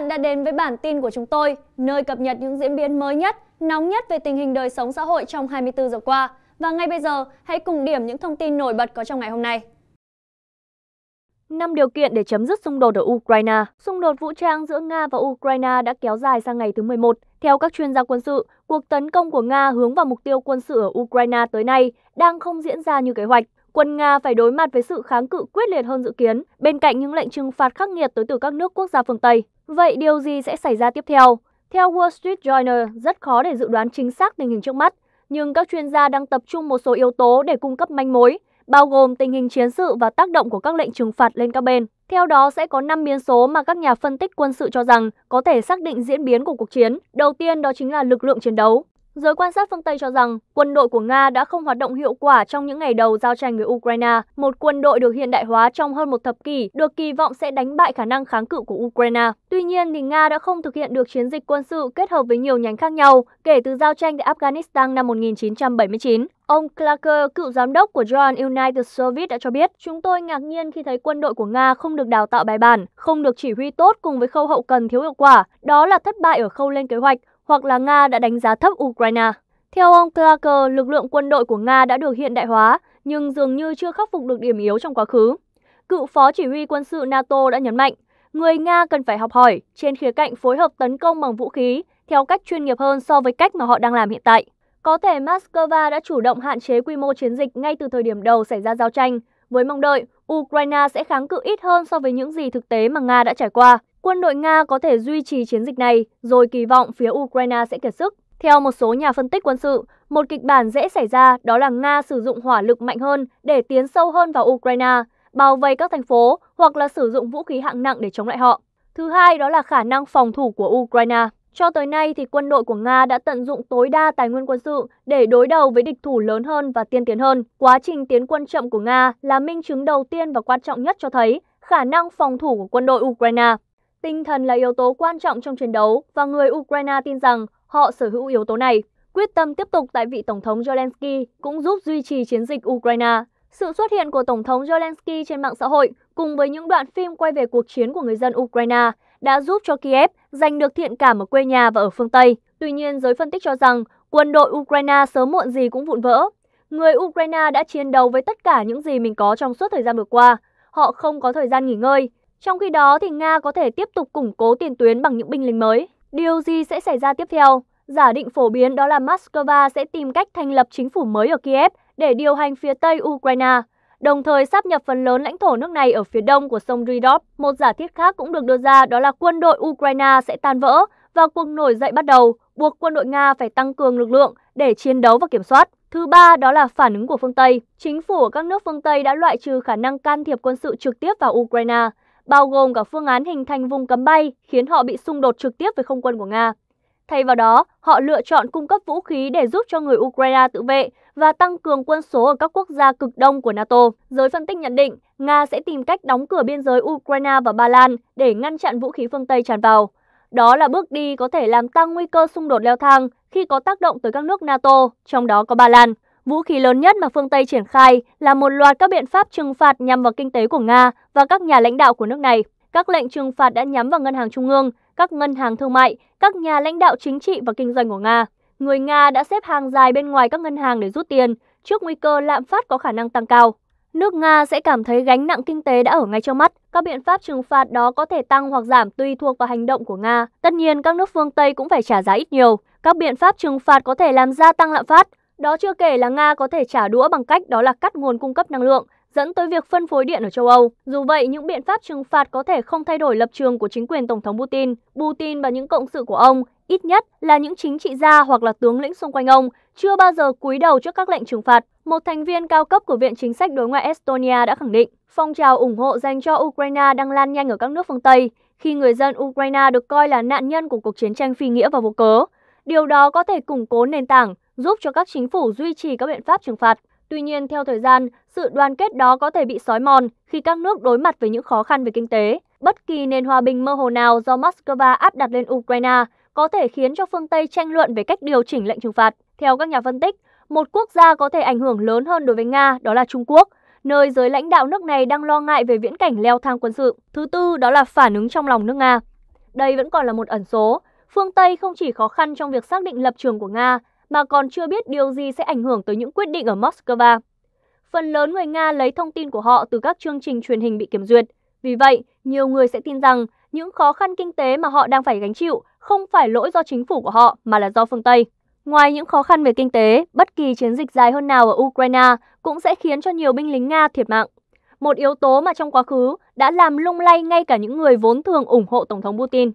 bạn đã đến với bản tin của chúng tôi, nơi cập nhật những diễn biến mới nhất, nóng nhất về tình hình đời sống xã hội trong 24 giờ qua. Và ngay bây giờ, hãy cùng điểm những thông tin nổi bật có trong ngày hôm nay. 5 điều kiện để chấm dứt xung đột ở Ukraine. Xung đột vũ trang giữa Nga và Ukraine đã kéo dài sang ngày thứ 11. Theo các chuyên gia quân sự, cuộc tấn công của Nga hướng vào mục tiêu quân sự ở Ukraine tới nay đang không diễn ra như kế hoạch quân Nga phải đối mặt với sự kháng cự quyết liệt hơn dự kiến, bên cạnh những lệnh trừng phạt khắc nghiệt tới từ các nước quốc gia phương Tây. Vậy điều gì sẽ xảy ra tiếp theo? Theo Wall Street Journal, rất khó để dự đoán chính xác tình hình trước mắt, nhưng các chuyên gia đang tập trung một số yếu tố để cung cấp manh mối, bao gồm tình hình chiến sự và tác động của các lệnh trừng phạt lên các bên. Theo đó sẽ có 5 biến số mà các nhà phân tích quân sự cho rằng có thể xác định diễn biến của cuộc chiến. Đầu tiên đó chính là lực lượng chiến đấu. Giới quan sát phương Tây cho rằng quân đội của Nga đã không hoạt động hiệu quả trong những ngày đầu giao tranh với Ukraine. Một quân đội được hiện đại hóa trong hơn một thập kỷ được kỳ vọng sẽ đánh bại khả năng kháng cự của Ukraine. Tuy nhiên, thì Nga đã không thực hiện được chiến dịch quân sự kết hợp với nhiều nhánh khác nhau kể từ giao tranh tại Afghanistan năm 1979. Ông Clarker, cựu giám đốc của John United Service đã cho biết, chúng tôi ngạc nhiên khi thấy quân đội của Nga không được đào tạo bài bản, không được chỉ huy tốt cùng với khâu hậu cần thiếu hiệu quả. Đó là thất bại ở khâu lên kế hoạch, hoặc là Nga đã đánh giá thấp Ukraine. Theo ông Clarker, lực lượng quân đội của Nga đã được hiện đại hóa, nhưng dường như chưa khắc phục được điểm yếu trong quá khứ. Cựu phó chỉ huy quân sự NATO đã nhấn mạnh, người Nga cần phải học hỏi trên khía cạnh phối hợp tấn công bằng vũ khí theo cách chuyên nghiệp hơn so với cách mà họ đang làm hiện tại. Có thể Moscow đã chủ động hạn chế quy mô chiến dịch ngay từ thời điểm đầu xảy ra giao tranh, với mong đợi Ukraine sẽ kháng cự ít hơn so với những gì thực tế mà Nga đã trải qua quân đội Nga có thể duy trì chiến dịch này, rồi kỳ vọng phía Ukraine sẽ kiệt sức. Theo một số nhà phân tích quân sự, một kịch bản dễ xảy ra đó là Nga sử dụng hỏa lực mạnh hơn để tiến sâu hơn vào Ukraine, bao vây các thành phố hoặc là sử dụng vũ khí hạng nặng để chống lại họ. Thứ hai đó là khả năng phòng thủ của Ukraine. Cho tới nay thì quân đội của Nga đã tận dụng tối đa tài nguyên quân sự để đối đầu với địch thủ lớn hơn và tiên tiến hơn. Quá trình tiến quân chậm của Nga là minh chứng đầu tiên và quan trọng nhất cho thấy khả năng phòng thủ của quân đội Ukraine. Tinh thần là yếu tố quan trọng trong chiến đấu và người Ukraine tin rằng họ sở hữu yếu tố này. Quyết tâm tiếp tục tại vị Tổng thống Zelensky cũng giúp duy trì chiến dịch Ukraine. Sự xuất hiện của Tổng thống Zelensky trên mạng xã hội cùng với những đoạn phim quay về cuộc chiến của người dân Ukraine đã giúp cho Kiev giành được thiện cảm ở quê nhà và ở phương Tây. Tuy nhiên, giới phân tích cho rằng quân đội Ukraine sớm muộn gì cũng vụn vỡ. Người Ukraine đã chiến đấu với tất cả những gì mình có trong suốt thời gian vừa qua. Họ không có thời gian nghỉ ngơi, trong khi đó thì Nga có thể tiếp tục củng cố tiền tuyến bằng những binh lính mới. Điều gì sẽ xảy ra tiếp theo? Giả định phổ biến đó là Moscow sẽ tìm cách thành lập chính phủ mới ở Kiev để điều hành phía Tây Ukraine, đồng thời sáp nhập phần lớn lãnh thổ nước này ở phía đông của sông Rydov. Một giả thiết khác cũng được đưa ra đó là quân đội Ukraine sẽ tan vỡ và cuộc nổi dậy bắt đầu, buộc quân đội Nga phải tăng cường lực lượng để chiến đấu và kiểm soát. Thứ ba đó là phản ứng của phương Tây. Chính phủ ở các nước phương Tây đã loại trừ khả năng can thiệp quân sự trực tiếp vào Ukraine bao gồm cả phương án hình thành vùng cấm bay khiến họ bị xung đột trực tiếp với không quân của Nga. Thay vào đó, họ lựa chọn cung cấp vũ khí để giúp cho người Ukraine tự vệ và tăng cường quân số ở các quốc gia cực đông của NATO. Giới phân tích nhận định, Nga sẽ tìm cách đóng cửa biên giới Ukraine và Ba Lan để ngăn chặn vũ khí phương Tây tràn vào. Đó là bước đi có thể làm tăng nguy cơ xung đột leo thang khi có tác động tới các nước NATO, trong đó có Ba Lan. Vũ khí lớn nhất mà phương Tây triển khai là một loạt các biện pháp trừng phạt nhằm vào kinh tế của Nga và các nhà lãnh đạo của nước này. Các lệnh trừng phạt đã nhắm vào ngân hàng trung ương, các ngân hàng thương mại, các nhà lãnh đạo chính trị và kinh doanh của Nga. Người Nga đã xếp hàng dài bên ngoài các ngân hàng để rút tiền trước nguy cơ lạm phát có khả năng tăng cao. Nước Nga sẽ cảm thấy gánh nặng kinh tế đã ở ngay trong mắt. Các biện pháp trừng phạt đó có thể tăng hoặc giảm tùy thuộc vào hành động của Nga. Tất nhiên, các nước phương Tây cũng phải trả giá ít nhiều. Các biện pháp trừng phạt có thể làm gia tăng lạm phát, đó chưa kể là Nga có thể trả đũa bằng cách đó là cắt nguồn cung cấp năng lượng, dẫn tới việc phân phối điện ở châu Âu. Dù vậy, những biện pháp trừng phạt có thể không thay đổi lập trường của chính quyền Tổng thống Putin. Putin và những cộng sự của ông, ít nhất là những chính trị gia hoặc là tướng lĩnh xung quanh ông, chưa bao giờ cúi đầu trước các lệnh trừng phạt. Một thành viên cao cấp của Viện Chính sách Đối ngoại Estonia đã khẳng định, phong trào ủng hộ dành cho Ukraine đang lan nhanh ở các nước phương Tây, khi người dân Ukraine được coi là nạn nhân của cuộc chiến tranh phi nghĩa và vô cớ. Điều đó có thể củng cố nền tảng giúp cho các chính phủ duy trì các biện pháp trừng phạt. Tuy nhiên, theo thời gian, sự đoàn kết đó có thể bị sói mòn khi các nước đối mặt với những khó khăn về kinh tế. Bất kỳ nền hòa bình mơ hồ nào do Moscow áp đặt lên Ukraine có thể khiến cho phương Tây tranh luận về cách điều chỉnh lệnh trừng phạt. Theo các nhà phân tích, một quốc gia có thể ảnh hưởng lớn hơn đối với Nga đó là Trung Quốc, nơi giới lãnh đạo nước này đang lo ngại về viễn cảnh leo thang quân sự. Thứ tư đó là phản ứng trong lòng nước Nga. Đây vẫn còn là một ẩn số. Phương Tây không chỉ khó khăn trong việc xác định lập trường của Nga, mà còn chưa biết điều gì sẽ ảnh hưởng tới những quyết định ở Moscow. Phần lớn người Nga lấy thông tin của họ từ các chương trình truyền hình bị kiểm duyệt. Vì vậy, nhiều người sẽ tin rằng những khó khăn kinh tế mà họ đang phải gánh chịu không phải lỗi do chính phủ của họ mà là do phương Tây. Ngoài những khó khăn về kinh tế, bất kỳ chiến dịch dài hơn nào ở Ukraine cũng sẽ khiến cho nhiều binh lính Nga thiệt mạng. Một yếu tố mà trong quá khứ đã làm lung lay ngay cả những người vốn thường ủng hộ Tổng thống Putin.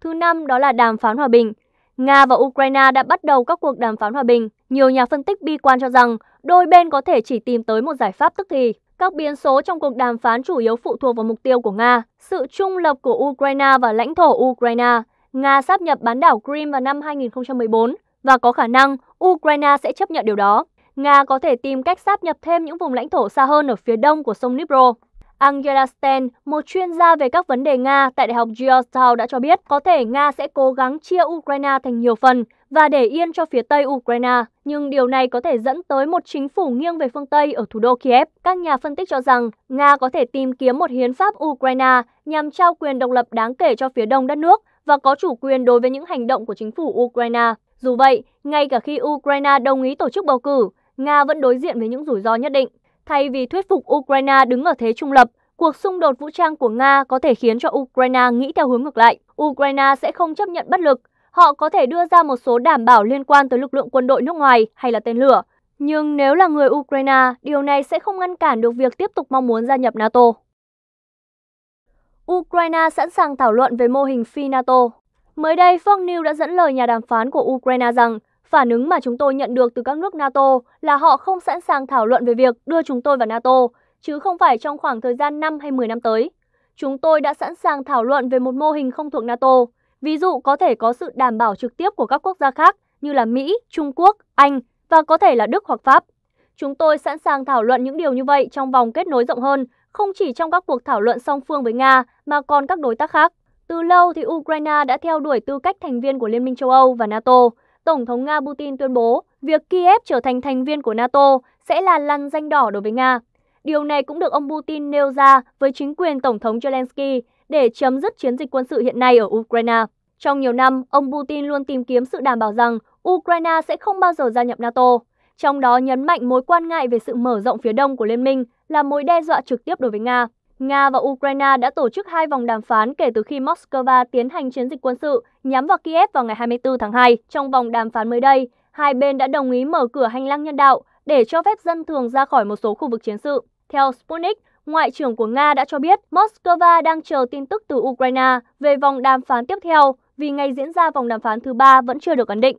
Thứ năm đó là đàm phán hòa bình. Nga và Ukraine đã bắt đầu các cuộc đàm phán hòa bình. Nhiều nhà phân tích bi quan cho rằng đôi bên có thể chỉ tìm tới một giải pháp tức thì. Các biến số trong cuộc đàm phán chủ yếu phụ thuộc vào mục tiêu của Nga, sự trung lập của Ukraine và lãnh thổ Ukraine. Nga sáp nhập bán đảo Crimea vào năm 2014 và có khả năng Ukraine sẽ chấp nhận điều đó. Nga có thể tìm cách sáp nhập thêm những vùng lãnh thổ xa hơn ở phía đông của sông Dnipro. Angela Sten, một chuyên gia về các vấn đề Nga tại Đại học Georgetown đã cho biết có thể Nga sẽ cố gắng chia Ukraine thành nhiều phần và để yên cho phía Tây Ukraine, nhưng điều này có thể dẫn tới một chính phủ nghiêng về phương Tây ở thủ đô Kiev. Các nhà phân tích cho rằng Nga có thể tìm kiếm một hiến pháp Ukraine nhằm trao quyền độc lập đáng kể cho phía đông đất nước và có chủ quyền đối với những hành động của chính phủ Ukraine. Dù vậy, ngay cả khi Ukraine đồng ý tổ chức bầu cử, Nga vẫn đối diện với những rủi ro nhất định. Thay vì thuyết phục Ukraine đứng ở thế trung lập, cuộc xung đột vũ trang của Nga có thể khiến cho Ukraine nghĩ theo hướng ngược lại. Ukraine sẽ không chấp nhận bất lực. Họ có thể đưa ra một số đảm bảo liên quan tới lực lượng quân đội nước ngoài hay là tên lửa. Nhưng nếu là người Ukraine, điều này sẽ không ngăn cản được việc tiếp tục mong muốn gia nhập NATO. Ukraine sẵn sàng thảo luận về mô hình phi NATO. Mới đây, Fox News đã dẫn lời nhà đàm phán của Ukraine rằng Phản ứng mà chúng tôi nhận được từ các nước NATO là họ không sẵn sàng thảo luận về việc đưa chúng tôi vào NATO, chứ không phải trong khoảng thời gian 5 hay 10 năm tới. Chúng tôi đã sẵn sàng thảo luận về một mô hình không thuộc NATO, ví dụ có thể có sự đảm bảo trực tiếp của các quốc gia khác như là Mỹ, Trung Quốc, Anh và có thể là Đức hoặc Pháp. Chúng tôi sẵn sàng thảo luận những điều như vậy trong vòng kết nối rộng hơn, không chỉ trong các cuộc thảo luận song phương với Nga mà còn các đối tác khác. Từ lâu thì Ukraine đã theo đuổi tư cách thành viên của Liên minh châu Âu và NATO, Tổng thống Nga Putin tuyên bố việc Kiev trở thành thành viên của NATO sẽ là lăn danh đỏ đối với Nga. Điều này cũng được ông Putin nêu ra với chính quyền Tổng thống Zelensky để chấm dứt chiến dịch quân sự hiện nay ở Ukraine. Trong nhiều năm, ông Putin luôn tìm kiếm sự đảm bảo rằng Ukraine sẽ không bao giờ gia nhập NATO, trong đó nhấn mạnh mối quan ngại về sự mở rộng phía đông của liên minh là mối đe dọa trực tiếp đối với Nga. Nga và Ukraine đã tổ chức hai vòng đàm phán kể từ khi Moscow tiến hành chiến dịch quân sự nhắm vào Kiev vào ngày 24 tháng 2. Trong vòng đàm phán mới đây, hai bên đã đồng ý mở cửa hành lang nhân đạo để cho phép dân thường ra khỏi một số khu vực chiến sự. Theo Sputnik, Ngoại trưởng của Nga đã cho biết Moscow đang chờ tin tức từ Ukraine về vòng đàm phán tiếp theo vì ngày diễn ra vòng đàm phán thứ ba vẫn chưa được ấn định.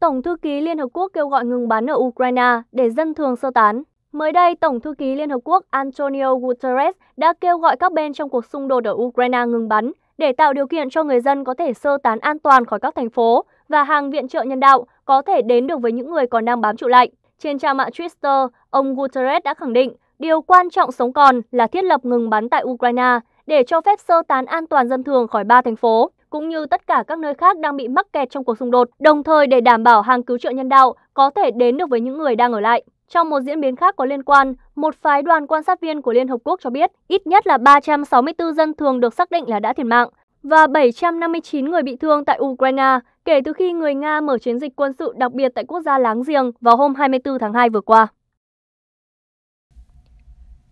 Tổng thư ký Liên Hợp Quốc kêu gọi ngừng bắn ở Ukraine để dân thường sơ tán. Mới đây, Tổng thư ký Liên Hợp Quốc Antonio Guterres đã kêu gọi các bên trong cuộc xung đột ở Ukraine ngừng bắn để tạo điều kiện cho người dân có thể sơ tán an toàn khỏi các thành phố và hàng viện trợ nhân đạo có thể đến được với những người còn đang bám trụ lại. Trên trang mạng Twitter, ông Guterres đã khẳng định điều quan trọng sống còn là thiết lập ngừng bắn tại Ukraine để cho phép sơ tán an toàn dân thường khỏi ba thành phố cũng như tất cả các nơi khác đang bị mắc kẹt trong cuộc xung đột, đồng thời để đảm bảo hàng cứu trợ nhân đạo có thể đến được với những người đang ở lại. Trong một diễn biến khác có liên quan, một phái đoàn quan sát viên của Liên Hợp Quốc cho biết ít nhất là 364 dân thường được xác định là đã thiệt mạng và 759 người bị thương tại Ukraine kể từ khi người Nga mở chiến dịch quân sự đặc biệt tại quốc gia láng giềng vào hôm 24 tháng 2 vừa qua.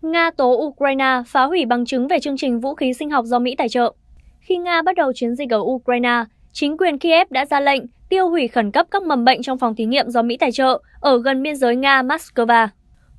Nga tố Ukraine phá hủy bằng chứng về chương trình vũ khí sinh học do Mỹ tài trợ. Khi Nga bắt đầu chiến dịch ở Ukraine, chính quyền Kiev đã ra lệnh tiêu hủy khẩn cấp các mầm bệnh trong phòng thí nghiệm do Mỹ tài trợ ở gần biên giới Nga-Moscow.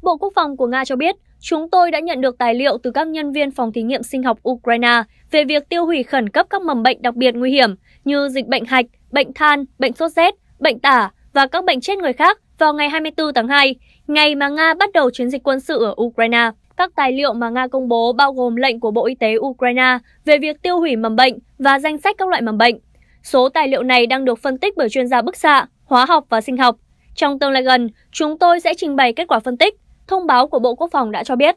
Bộ Quốc phòng của Nga cho biết, chúng tôi đã nhận được tài liệu từ các nhân viên phòng thí nghiệm sinh học Ukraine về việc tiêu hủy khẩn cấp các mầm bệnh đặc biệt nguy hiểm như dịch bệnh hạch, bệnh than, bệnh sốt rét, bệnh tả và các bệnh chết người khác vào ngày 24 tháng 2, ngày mà Nga bắt đầu chiến dịch quân sự ở Ukraine. Các tài liệu mà Nga công bố bao gồm lệnh của Bộ Y tế Ukraine về việc tiêu hủy mầm bệnh và danh sách các loại mầm bệnh, Số tài liệu này đang được phân tích bởi chuyên gia bức xạ, hóa học và sinh học. Trong tương lai gần, chúng tôi sẽ trình bày kết quả phân tích, thông báo của Bộ Quốc phòng đã cho biết.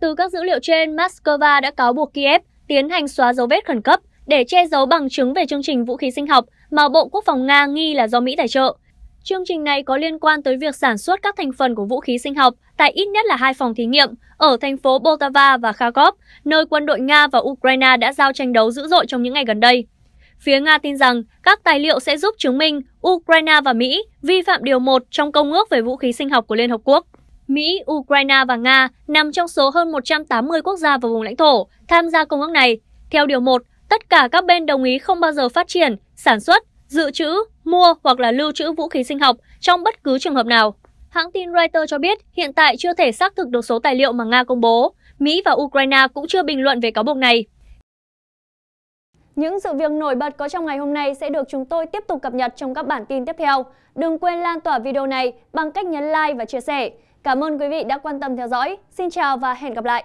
Từ các dữ liệu trên, Moscow đã cáo buộc Kiev tiến hành xóa dấu vết khẩn cấp để che giấu bằng chứng về chương trình vũ khí sinh học mà Bộ Quốc phòng Nga nghi là do Mỹ tài trợ. Chương trình này có liên quan tới việc sản xuất các thành phần của vũ khí sinh học tại ít nhất là hai phòng thí nghiệm ở thành phố Poltava và Kharkov, nơi quân đội Nga và Ukraine đã giao tranh đấu dữ dội trong những ngày gần đây. Phía Nga tin rằng các tài liệu sẽ giúp chứng minh Ukraine và Mỹ vi phạm Điều 1 trong Công ước về vũ khí sinh học của Liên Hợp Quốc. Mỹ, Ukraine và Nga nằm trong số hơn 180 quốc gia và vùng lãnh thổ tham gia công ước này. Theo Điều 1, tất cả các bên đồng ý không bao giờ phát triển, sản xuất, dự trữ, mua hoặc là lưu trữ vũ khí sinh học trong bất cứ trường hợp nào. Hãng tin Reuters cho biết hiện tại chưa thể xác thực được số tài liệu mà Nga công bố. Mỹ và Ukraine cũng chưa bình luận về cáo buộc này. Những sự việc nổi bật có trong ngày hôm nay sẽ được chúng tôi tiếp tục cập nhật trong các bản tin tiếp theo. Đừng quên lan tỏa video này bằng cách nhấn like và chia sẻ. Cảm ơn quý vị đã quan tâm theo dõi. Xin chào và hẹn gặp lại!